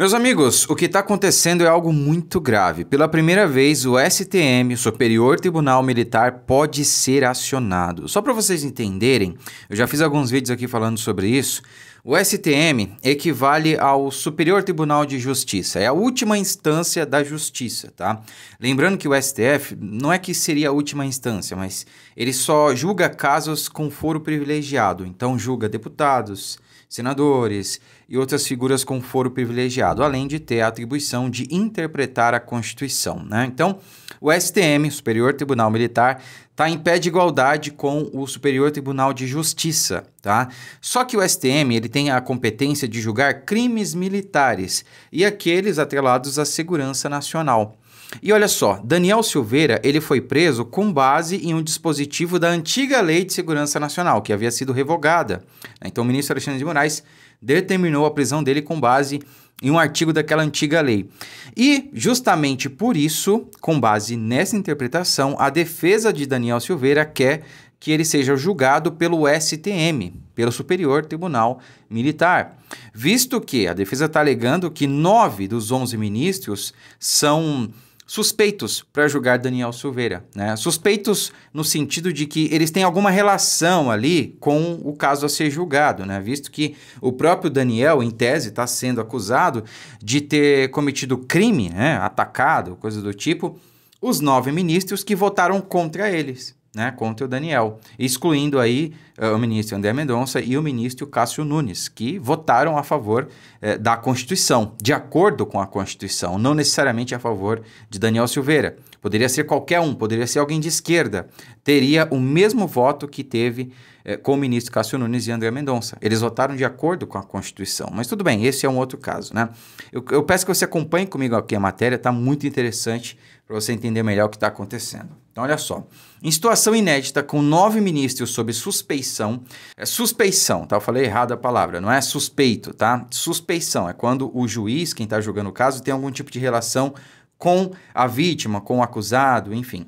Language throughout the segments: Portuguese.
Meus amigos, o que está acontecendo é algo muito grave. Pela primeira vez, o STM, o Superior Tribunal Militar, pode ser acionado. Só para vocês entenderem, eu já fiz alguns vídeos aqui falando sobre isso. O STM equivale ao Superior Tribunal de Justiça, é a última instância da justiça, tá? Lembrando que o STF não é que seria a última instância, mas ele só julga casos com foro privilegiado, então julga deputados, senadores e outras figuras com foro privilegiado, além de ter a atribuição de interpretar a Constituição. Né? Então, o STM, Superior Tribunal Militar, está em pé de igualdade com o Superior Tribunal de Justiça. Tá? Só que o STM ele tem a competência de julgar crimes militares e aqueles atrelados à segurança nacional. E olha só, Daniel Silveira, ele foi preso com base em um dispositivo da antiga Lei de Segurança Nacional, que havia sido revogada. Né? Então o ministro Alexandre de Moraes determinou a prisão dele com base em um artigo daquela antiga lei. E, justamente por isso, com base nessa interpretação, a defesa de Daniel Silveira quer que ele seja julgado pelo STM, pelo Superior Tribunal Militar, visto que a defesa está alegando que nove dos onze ministros são suspeitos para julgar Daniel Silveira. Né? Suspeitos no sentido de que eles têm alguma relação ali com o caso a ser julgado, né? visto que o próprio Daniel, em tese, está sendo acusado de ter cometido crime, né? atacado, coisa do tipo, os nove ministros que votaram contra eles né, contra o Daniel, excluindo aí uh, o ministro André Mendonça e o ministro Cássio Nunes, que votaram a favor eh, da Constituição, de acordo com a Constituição, não necessariamente a favor de Daniel Silveira. Poderia ser qualquer um, poderia ser alguém de esquerda, teria o mesmo voto que teve eh, com o ministro Cássio Nunes e André Mendonça. Eles votaram de acordo com a Constituição, mas tudo bem, esse é um outro caso, né? Eu, eu peço que você acompanhe comigo aqui a matéria, está muito interessante, para você entender melhor o que está acontecendo. Então, olha só. Em situação inédita, com nove ministros sob suspeição. É suspeição, tá? Eu falei errado a palavra, não é suspeito, tá? Suspeição é quando o juiz, quem está julgando o caso, tem algum tipo de relação com a vítima, com o acusado, enfim.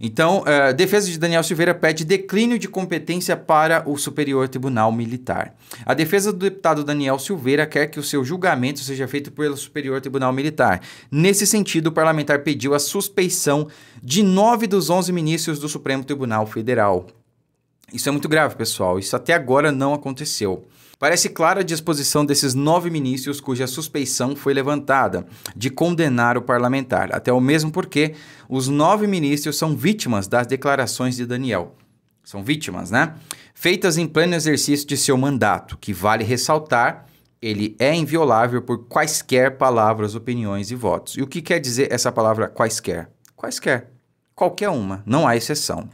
Então, uh, defesa de Daniel Silveira pede declínio de competência para o Superior Tribunal Militar. A defesa do deputado Daniel Silveira quer que o seu julgamento seja feito pelo Superior Tribunal Militar. Nesse sentido, o parlamentar pediu a suspeição de nove dos onze ministros do Supremo Tribunal Federal. Isso é muito grave, pessoal. Isso até agora não aconteceu. Parece clara a disposição desses nove ministros cuja suspeição foi levantada de condenar o parlamentar, até o mesmo porque os nove ministros são vítimas das declarações de Daniel. São vítimas, né? Feitas em pleno exercício de seu mandato, que vale ressaltar, ele é inviolável por quaisquer palavras, opiniões e votos. E o que quer dizer essa palavra quaisquer? Quaisquer. Qualquer uma, não há exceção.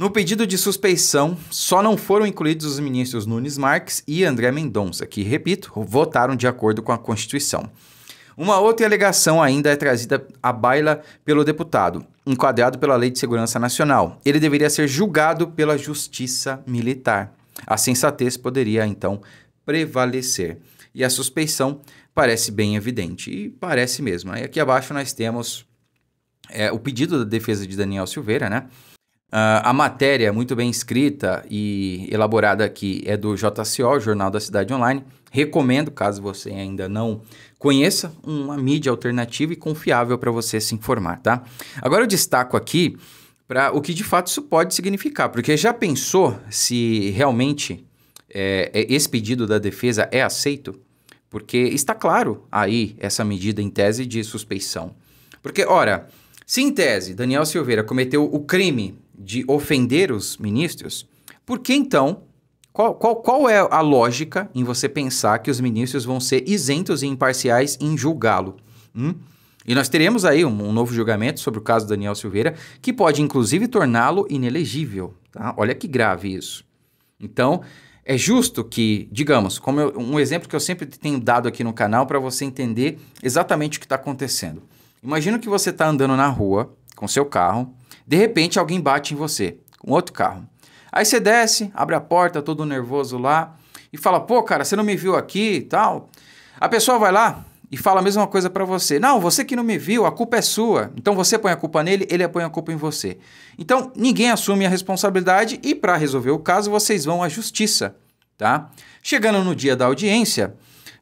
No pedido de suspeição, só não foram incluídos os ministros Nunes Marques e André Mendonça, que, repito, votaram de acordo com a Constituição. Uma outra alegação ainda é trazida à baila pelo deputado, enquadrado pela Lei de Segurança Nacional. Ele deveria ser julgado pela Justiça Militar. A sensatez poderia, então, prevalecer. E a suspeição parece bem evidente, e parece mesmo. aqui abaixo nós temos é, o pedido da defesa de Daniel Silveira, né? Uh, a matéria, é muito bem escrita e elaborada aqui, é do JCO, Jornal da Cidade Online. Recomendo, caso você ainda não conheça, uma mídia alternativa e confiável para você se informar, tá? Agora eu destaco aqui para o que de fato isso pode significar, porque já pensou se realmente é, é, esse pedido da defesa é aceito? Porque está claro aí essa medida em tese de suspeição. Porque, ora, se em tese Daniel Silveira cometeu o crime de ofender os ministros, por que então? Qual, qual, qual é a lógica em você pensar que os ministros vão ser isentos e imparciais em julgá-lo? Hum? E nós teremos aí um, um, novo julgamento sobre o caso Daniel Silveira, que pode inclusive torná-lo inelegível. Tá? Olha que grave isso. Então, é justo que, digamos, como eu, um exemplo que eu sempre tenho dado aqui no canal para você entender exatamente o que está acontecendo. Imagina que você está andando na rua com seu carro de repente, alguém bate em você, com um outro carro. Aí você desce, abre a porta, todo nervoso lá, e fala: pô, cara, você não me viu aqui e tal. A pessoa vai lá e fala a mesma coisa para você. Não, você que não me viu, a culpa é sua. Então você põe a culpa nele, ele põe a culpa em você. Então ninguém assume a responsabilidade e para resolver o caso vocês vão à justiça, tá? Chegando no dia da audiência,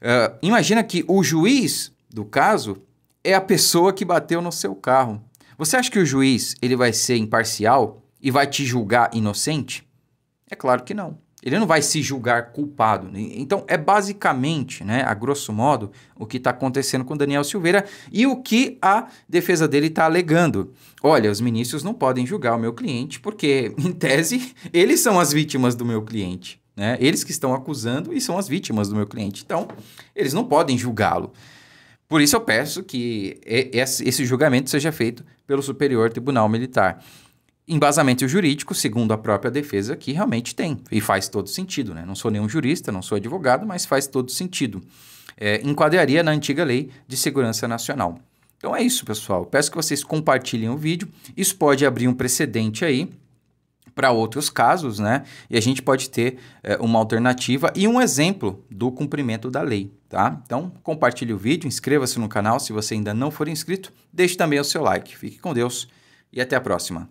uh, imagina que o juiz do caso é a pessoa que bateu no seu carro. Você acha que o juiz ele vai ser imparcial e vai te julgar inocente? É claro que não. Ele não vai se julgar culpado. Então, é basicamente, né, a grosso modo, o que está acontecendo com Daniel Silveira e o que a defesa dele está alegando. Olha, os ministros não podem julgar o meu cliente porque, em tese, eles são as vítimas do meu cliente. Né? Eles que estão acusando e são as vítimas do meu cliente. Então, eles não podem julgá-lo. Por isso eu peço que esse julgamento seja feito pelo Superior Tribunal Militar. Embasamento jurídico, segundo a própria defesa, que realmente tem, e faz todo sentido. Né? Não sou nenhum jurista, não sou advogado, mas faz todo sentido. É, enquadraria na antiga Lei de Segurança Nacional. Então é isso, pessoal. Peço que vocês compartilhem o vídeo. Isso pode abrir um precedente aí para outros casos, né? E a gente pode ter é, uma alternativa e um exemplo do cumprimento da lei, tá? Então, compartilhe o vídeo, inscreva-se no canal se você ainda não for inscrito, deixe também o seu like. Fique com Deus e até a próxima.